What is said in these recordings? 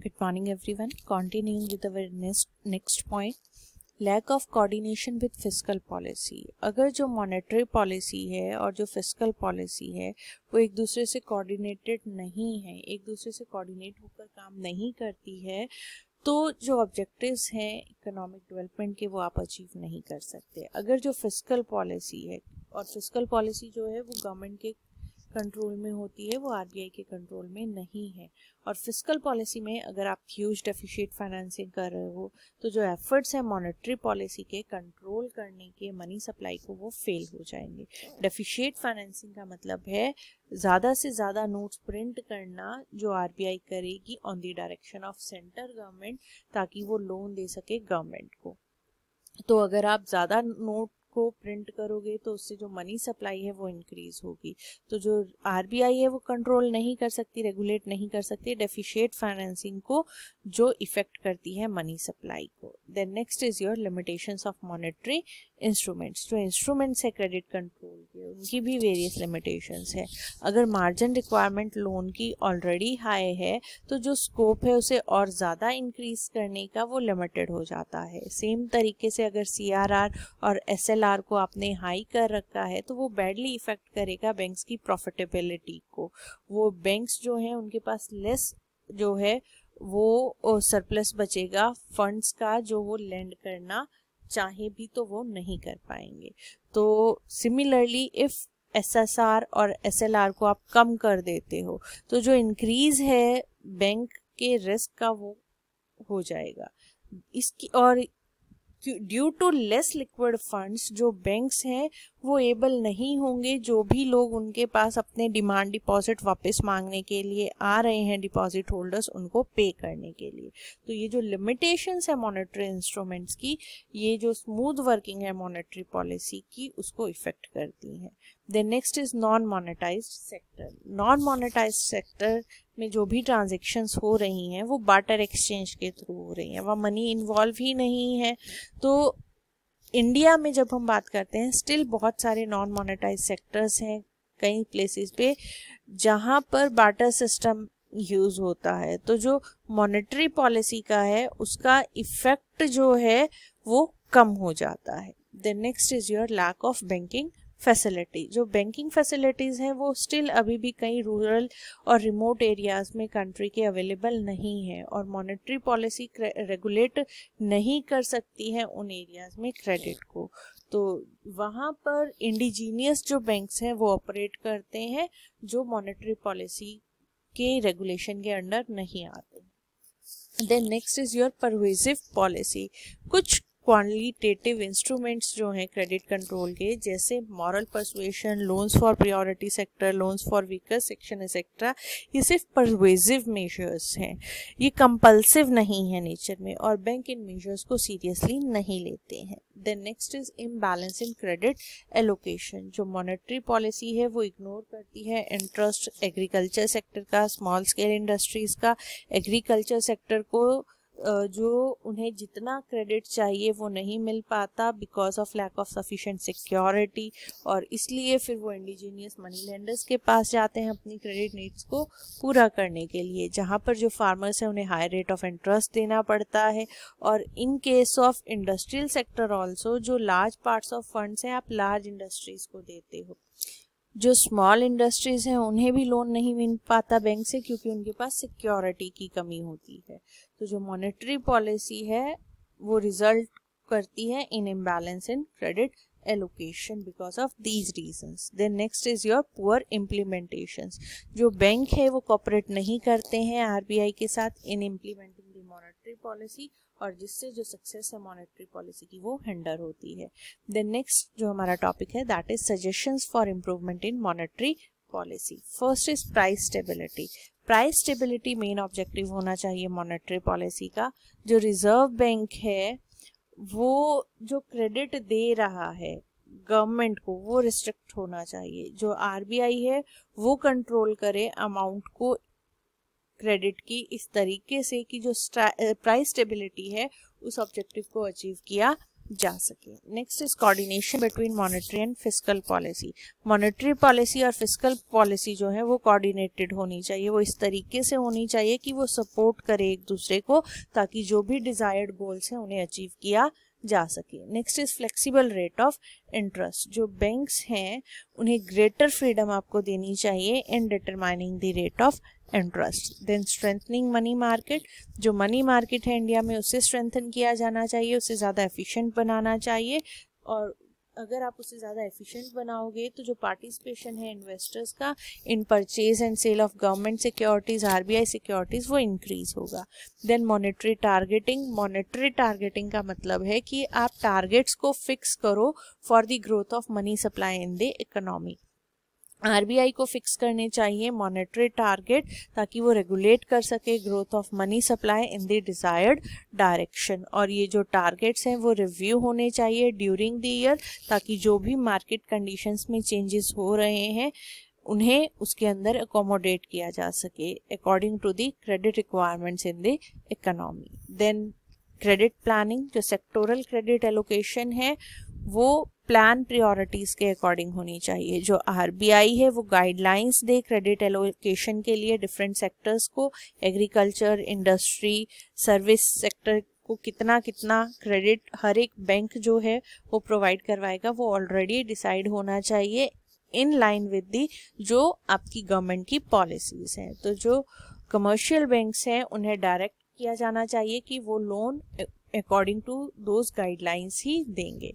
Good morning everyone. Continuing with our next, next point. Lack of coordination with physical policy अगर जो monetary policy है और जो physical policy है वो एक दूसरे से कोऑर्डिनेटेड नहीं है एक दूसरे से कोऑर्डिनेट होकर काम नहीं करती है तो जो ऑब्जेक्टिव्स हैं इकोनॉमिक डेवलपमेंट के वो आप अचीव नहीं कर सकते अगर जो फिजिकल पॉलिसी है और फिजिकल पॉलिसी जो है वो गवर्नमेंट के कंट्रोल में होती है वो आरबीआई के कंट्रोल में नहीं है और फिजिकल पॉलिसी में अगर आप ह्यूज डेफिशिएट फाइनेंसिंग कर रहे हो तो जो एफर्ट्स हैं मॉनेटरी पॉलिसी के कंट्रोल करने के मनी सप्लाई को वो फेल हो जाएंगे डेफिशिएट फाइनेंसिंग का मतलब है ज़्यादा से ज़्यादा नोट्स प्रिंट करना जो आर करेगी on the direction of center government ताकि वो लोन दे सके गवर्नमेंट को तो अगर आप ज़्यादा नोट को प्रिंट करोगे तो उससे जो मनी सप्लाई है वो इंक्रीज होगी तो जो आरबीआई है वो कंट्रोल नहीं कर सकती रेगुलेट नहीं कर सकती डेफिशिएट फाइनेंसिंग को जो इफेक्ट करती है मनी सप्लाई को then next is your limitations of monetary instruments जो इंस्ट्रूमेंट्स है क्रेडिट कंट्रोल के उनकी भी वेरियस लिमिटेशंस है अगर मार्जिन रिक्वायरमेंट लोन की ऑलरेडी हाई है तो जो स्कोप है उसे और ज़्यादा इंक्रीज करने का वो लिमिटेड हो जाता है सेम तरीके से अगर सी और एस को आपने हाई कर रखा है तो वो बैडली इफेक्ट करेगा बैंक्स की प्रॉफिटेबिलिटी को वो बैंक्स जो हैं उनके पास लेस जो है वो सरप्लस बचेगा फंड्स का जो वो लैंड करना चाहे भी तो वो नहीं कर पाएंगे तो सिमिलरली इफ़ एस और एस को आप कम कर देते हो तो जो इंक्रीज है बैंक के रिस्क का वो हो जाएगा इसकी और due to less liquid funds जो बैंक्स हैं वो एबल नहीं होंगे जो भी लोग उनके पास अपने डिमांड डिपॉजिट वापस मांगने के लिए आ रहे हैं डिपॉजिट होल्डर्स उनको पे करने के लिए तो ये जो लिमिटेशंस है मॉनेटरी इंस्ट्रूमेंट्स की ये जो स्मूथ वर्किंग है मॉनेटरी पॉलिसी की उसको इफेक्ट करती हैं then next is non monetize sector non monetize sector में जो भी ट्रांजेक्शन्स हो रही हैं वो बाटर एक्सचेंज के थ्रू हो रही हैं वह मनी इन्वॉल्व ही नहीं है तो इंडिया में जब हम बात करते हैं स्टिल बहुत सारे नॉन मोनेटाइज सेक्टर्स हैं कई प्लेसेस पे जहाँ पर बाटर सिस्टम यूज होता है तो जो मॉनेटरी पॉलिसी का है उसका इफेक्ट जो है वो कम हो जाता है the next is your lack of banking facility जो बैंकिंग फैसिलिटीज़ हैं वो स्टिल अभी भी कई रूरल और रिमोट एरियाज़ में कंट्री के अवेलेबल नहीं है और मॉनेटरी पॉलिसी रेगुलेट नहीं कर सकती है उन एरियाज़ में क्रेडिट को तो वहाँ पर इंडिजीनियस जो बैंक्स हैं वो ऑपरेट करते हैं जो मॉनेटरी पॉलिसी के रेगुलेशन के अंडर नहीं आते then next is your persuasive policy कुछ क्वानिटेटिव इंस्ट्रूमेंट्स जो हैं क्रेडिट कंट्रोल के जैसे moral persuasion loans for priority sector loans for weaker section etcetera ये सिर्फ परवेजिव मेजर्स हैं ये कंपल्सिव नहीं है नेचर में और बैंक इन मेजर्स को सीरियसली नहीं लेते हैं then next is imbalance in credit allocation जो मॉनेटरी पॉलिसी है वो इग्नोर करती है इंटरेस्ट एग्रीकल्चर सेक्टर का स्मॉल स्केल इंडस्ट्रीज का एग्रीकल्चर सेक्टर को जो उन्हें जितना क्रेडिट चाहिए वो नहीं मिल पाता because of lack of sufficient security और इसलिए फिर वो इंडिजीनियस मनी लेंडर्स के पास जाते हैं अपनी क्रेडिट नीड्स को पूरा करने के लिए जहाँ पर जो फार्मर्स हैं उन्हें हाई रेट ऑफ इंटरेस्ट देना पड़ता है और in case of industrial sector also जो लार्ज पार्ट्स ऑफ फंड्स हैं आप लार्ज इंडस्ट्रीज को देते हो जो स्मॉल इंडस्ट्रीज हैं उन्हें भी लोन नहीं मिल पाता बैंक से क्योंकि उनके पास सिक्योरिटी की कमी होती है तो जो मॉनेटरी पॉलिसी है वो रिजल्ट करती है in imbalance in credit allocation because of these reasons then next is your poor implementation जो बैंक है वो कॉपरेट नहीं करते हैं आरबीआई के साथ इन इम्प्लीमेंटिंग मॉनेटरी पॉलिसी और जिससे जो सक्सेस है मॉनेटरी पॉलिसी की वो हिंडर होती है देन नेक्स्ट जो हमारा टॉपिक है that is suggestion for improvement in monetary policy first is price stability price stability main objective होना चाहिए मॉनेटरी पॉलिसी का जो रिजर्व बैंक है वो जो क्रेडिट दे रहा है गवर्नमेंट को वो रिस्ट्रिक्ट होना चाहिए जो आरबीआई है वो कंट्रोल करे अमाउंट को क्रेडिट की इस तरीके से कि जो प्राइस स्टेबिलिटी है उस ऑब्जेक्टिव को अचीव किया जा सके next is coordination between monetary and physical policy monetary policy और फिजिकल पॉलिसी जो है वो कोऑर्डिनेटेड होनी चाहिए वो इस तरीके से होनी चाहिए कि वो सपोर्ट करे एक दूसरे को ताकि जो भी डिजायर्ड गोल्स हैं उन्हें अचीव किया जा सके next is flexible rate of interest जो बैंक्स हैं उन्हें ग्रेटर फ्रीडम आपको देनी चाहिए in determining the rate of and trust then strengthening money market जो मनी मार्केट है इंडिया में उसे स्ट्रेंथन किया जाना चाहिए उसे ज़्यादा एफिशिएंट बनाना चाहिए और अगर आप उसे ज़्यादा एफिशिएंट बनाओगे तो जो पार्टिसिपेशन है इन्वेस्टर्स का in purchase and sale of government securities RBI securities वो इंक्रीज होगा then monetary targeting monetary targeting का मतलब है कि आप टारगेट्स को फिक्स करो for the growth of money supply in the economy RBI को फिक्स करने चाहिए मॉनेटरी टारगेट ताकि वो रेगुलेट कर सके growth of money supply in the desired direction और ये जो टारगेट्स हैं वो रिव्यू होने चाहिए ड्यूरिंग द ईयर ताकि जो भी मार्केट कंडीशंस में चेंजेस हो रहे हैं उन्हें उसके अंदर अकोमोडेट किया जा सके according to the credit requirements in the economy then credit planning जो सेक्टोरल क्रेडिट एलोकेशन है वो प्लान प्रायोरिटीज़ के अकॉर्डिंग होनी चाहिए जो आरबीआई है वो गाइडलाइंस दे क्रेडिट एलोकेशन के लिए डिफरेंट सेक्टर्स को एग्रीकल्चर इंडस्ट्री सर्विस सेक्टर को कितना कितना क्रेडिट हर एक बैंक जो है वो प्रोवाइड करवाएगा वो ऑलरेडी डिसाइड होना चाहिए इन लाइन विद दी जो आपकी गवर्नमेंट की पॉलिसीज़ हैं तो जो कमर्शियल बैंक्स हैं उन्हें डायरेक्ट किया जाना चाहिए कि वो loan according to those guidelines ही देंगे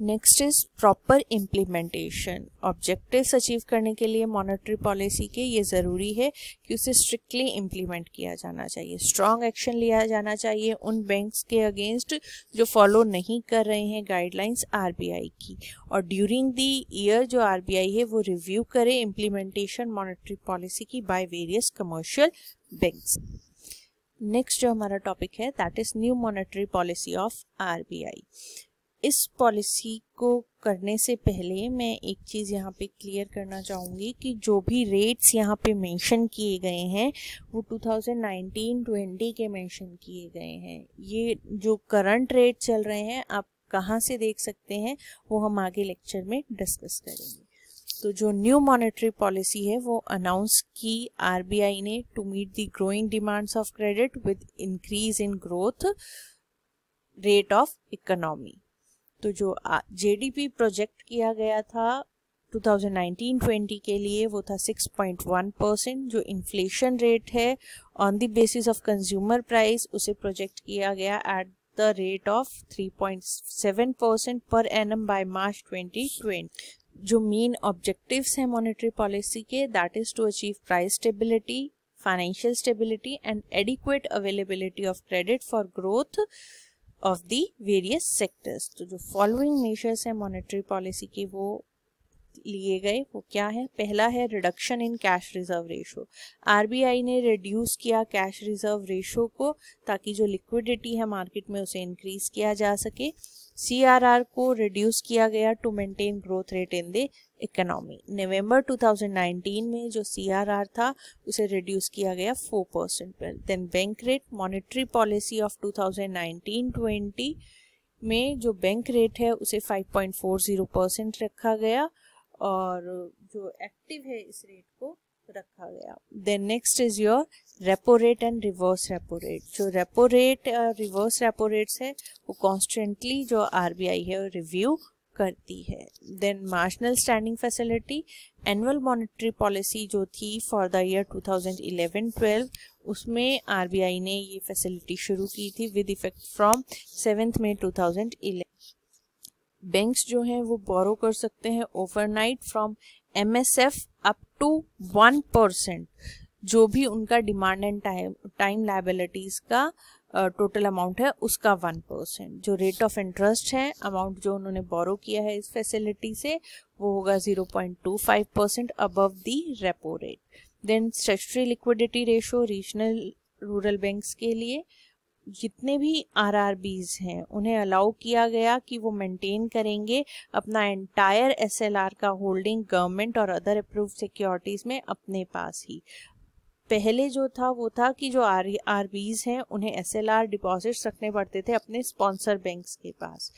next is proper implementation objectives achieve करने के लिए मॉनेटरी पॉलिसी के ये ज़रूरी है कि उसे स्ट्रिक्टली इम्प्लीमेंट किया जाना चाहिए स्ट्रॉन्ग एक्शन लिया जाना चाहिए उन बैंक्स के अगेंस्ट जो फॉलो नहीं कर रहे हैं गाइडलाइंस आरबीआई की और ड्यूरिंग दी ईयर जो आरबीआई है वो रिव्यू करे इम्प्लीमेंटेशन मॉनिटरी पॉलिसी की by various commercial banks next जो हमारा टॉपिक है that is new monetary policy of R इस पॉलिसी को करने से पहले मैं एक चीज़ यहाँ पे क्लियर करना चाहूँगी कि जो भी रेट्स यहाँ पे मेंशन किए गए हैं वो 2019-20 के मेंशन किए गए हैं ये जो करंट रेट चल रहे हैं आप कहाँ से देख सकते हैं वो हम आगे लेक्चर में डिस्कस करेंगे तो जो न्यू मॉनेटरी पॉलिसी है वो अनाउंस की आरबीआई ने to meet the growing demands of credit with increase in growth rate of economy तो जो जेडीपी प्रोजेक्ट किया गया था 2019-20 के लिए वो था 6.1 परसेंट जो इन्फ्लेशन रेट है on the basis of consumer price उसे प्रोजेक्ट किया गया at the rate of 3.7 percent पर एन बाय मार्च 2020 जो मेन ऑब्जेक्टिव्स हैं मॉनेटरी पॉलिसी के that is to achieve price stability financial stability and adequate availability of credit for growth of the various sectors तो जो following measures है monetary policy के वो लिए गए वो क्या है पहला है reduction in cash reserve ratio RBI ने रिड्यूस किया कैश रिजर्व रेशो को ताकि जो लिक्विडिटी है मार्केट में उसे इंक्रीज किया जा सके सी आर आर को रिड्यूस किया गया to maintain growth rate in the economy November 2019 में जो सी आर आर था उसे रिड्यूस किया गया 4 परसेंट पर then bank rate monetary policy of 2019-20 में जो बैंक रेट है उसे 5.40 परसेंट रखा गया और जो एक्टिव है इस रेट को रखा गया then next is your repo rate and reverse repo rate जो repo rate reverse repo rates है वो कॉन्स्टेंटली जो आरबीआई है रिव्यू करती है then marginal standing facility annual monetary policy जो थी फॉर द ईयर 2011-12 उसमें आरबीआई ने ये फैसिलिटी शुरू की थी with effect from seventh May 2011 banks जो हैं वो बोरो कर सकते हैं overnight from M S F up to one percent जो भी उनका demand and time time liabilities का टोटल uh, अमाउंट है उसका वन परसेंट जो रेट ऑफ इंटरेस्ट है अमाउंट जो उन्होंने बोरो किया है इस फैसिलिटी से वो होगा zero point two five percent above the repo rate then statutory liquidity ratio regional rural banks के लिए जितने भी आरआरबीज हैं उन्हें अलाउ किया गया कि वो मेंटेन करेंगे अपना एंटायर एसएलआर का होल्डिंग गवर्नमेंट और अदर अप्रूव सिक्योरिटीज़ में अपने पास ही पहले जो था वो था कि जो आर आर बीज हैं उन्हें एस एल आर डिपॉजिट्स रखने पड़ते थे अपने स्पॉन्सर बैंक्स के पास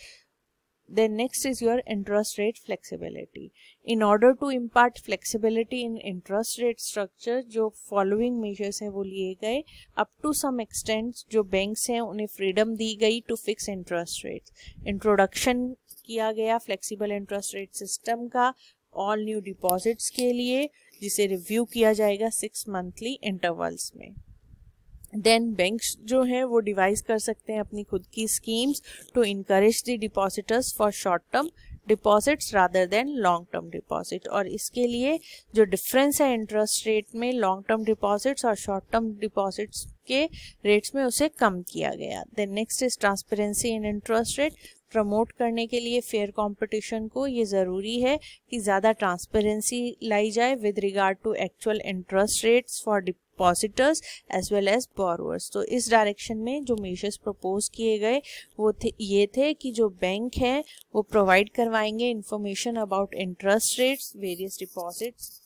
Then next is your interest rate flexibility. In order to impart flexibility in interest rate structure, jo following measures hai wo liye gaye up to some extent jo banks hain unhe freedom di gayi to fix interest rates. Introduction किया गया flexible interest rate system का all new deposits के लिए जिसे review किया जाएगा six monthly intervals में then banks जो हैं वो डिवाइस कर सकते हैं अपनी खुद की schemes to increase the depositors for short term deposits rather than long term deposit और इसके लिए जो डिफरेंस है इंटरेस्ट रेट में लॉन्ग टर्म डिपॉजिट्स और शॉर्ट टर्म डिपॉजिट्स के रेट्स में उसे कम किया गया then next is transparency in interest rate promote करने के लिए फेयर कंपटीशन को ये ज़रूरी है कि ज़्यादा ट्रांसपेरेंसी लाई जाए with regard to actual interest rates for depositors as well as borrowers तो इस डायरेक्शन में जो मेजर्स प्रपोज किए गए वो थे ये थे कि जो बैंक हैं वो प्रोवाइड करवाएंगे information about interest rates various deposits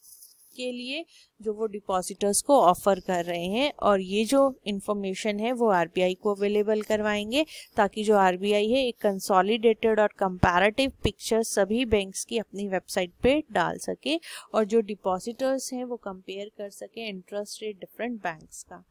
के लिए जो वो डिपॉजिटर्स को ऑफर कर रहे हैं और ये जो इन्फॉर्मेशन है वो आरबीआई को अवेलेबल करवाएंगे ताकि जो आरबीआई है एक कंसोलिडेटेड और कंपैरेटिव पिक्चर सभी बैंक्स की अपनी वेबसाइट पे डाल सके और जो डिपॉजिटर्स हैं वो कंपेयर कर सके इंटरेस्ट रेट डिफरेंट बैंक्स का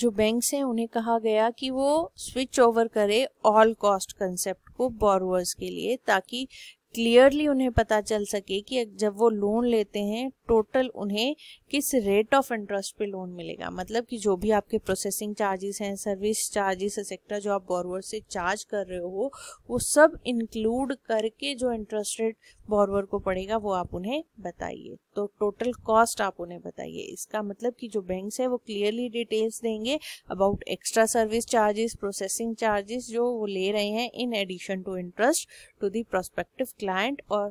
जो बैंक्स हैं उन्हें कहा गया कि वो स्विच ओवर करे ऑल कॉस्ट कंसेप्ट को बोरोअर्स के लिए ताकि क्लियरली उन्हें पता चल सके कि जब वो लोन लेते हैं टोटल उन्हें किस रेट ऑफ इंटरेस्ट पे लोन मिलेगा मतलब कि जो भी आपके प्रोसेसिंग चार्जेस हैं सर्विस चार्जेस एक्सेट्रा जो आप बोरवर से चार्ज कर रहे हो वो सब इंक्लूड करके जो इंटरेस्ट रेट बॉरवर को पड़ेगा वो आप उन्हें बताइए तो टोटल कॉस्ट आप उन्हें बताइए इसका मतलब कि जो बैंक्स है वो क्लियरली डिटेल्स देंगे about extra service charges processing charges जो वो ले रहे हैं in addition to interest to the prospective client और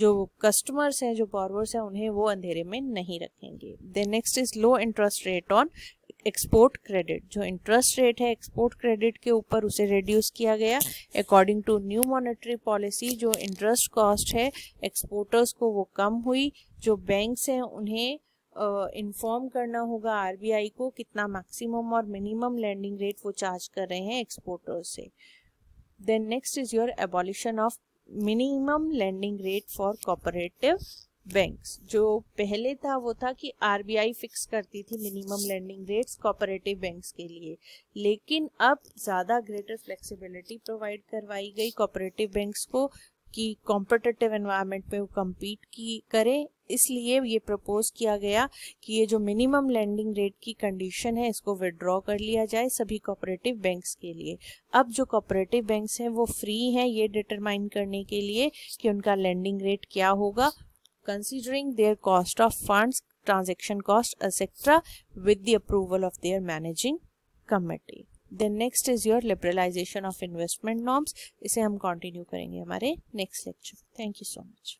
जो कस्टमर्स हैं जो बॉरवर्स हैं उन्हें वो अंधेरे में नहीं रखेंगे then next is low interest rate on export credit जो इंटरेस्ट रेट है एक्सपोर्ट क्रेडिट के ऊपर उसे रिड्यूस किया गया according to new monetary policy जो इंटरेस्ट कॉस्ट है एक्सपोर्टर्स को वो कम हुई जो बैंक्स हैं उन्हें इन्फॉर्म uh, करना होगा आरबीआई को कितना मैक्सिमम और मिनिमम लैंडिंग रेट वो चार्ज कर रहे हैं एक्सपोर्टर्स से then next is your abolition of minimum lending rate for cooperative banks जो पहले था वो था कि आरबीआई फिक्स करती थी minimum lending rates cooperative banks के लिए लेकिन अब ज़्यादा ग्रेटर फ्लेक्सिबिलिटी प्रोवाइड करवाई गई कॉपरेटिव बैंक्स को कि कॉम्पिटिटिव एनवायरनमेंट में वो कम्पीट की करें इसलिए ये प्रपोज किया गया कि ये जो मिनिमम लैंडिंग रेट की कंडीशन है इसको विड्रॉ कर लिया जाए सभी कॉपरेटिव बैंक्स के लिए अब जो कॉपरेटिव बैंक्स हैं वो फ्री हैं ये डिटरमाइन करने के लिए कि उनका लैंडिंग रेट क्या होगा considering their cost of funds, transaction cost, etc. with the approval of their managing committee. Then next is your liberalization of investment norms. इसे हम continue in हमारे next lecture. Thank you so much.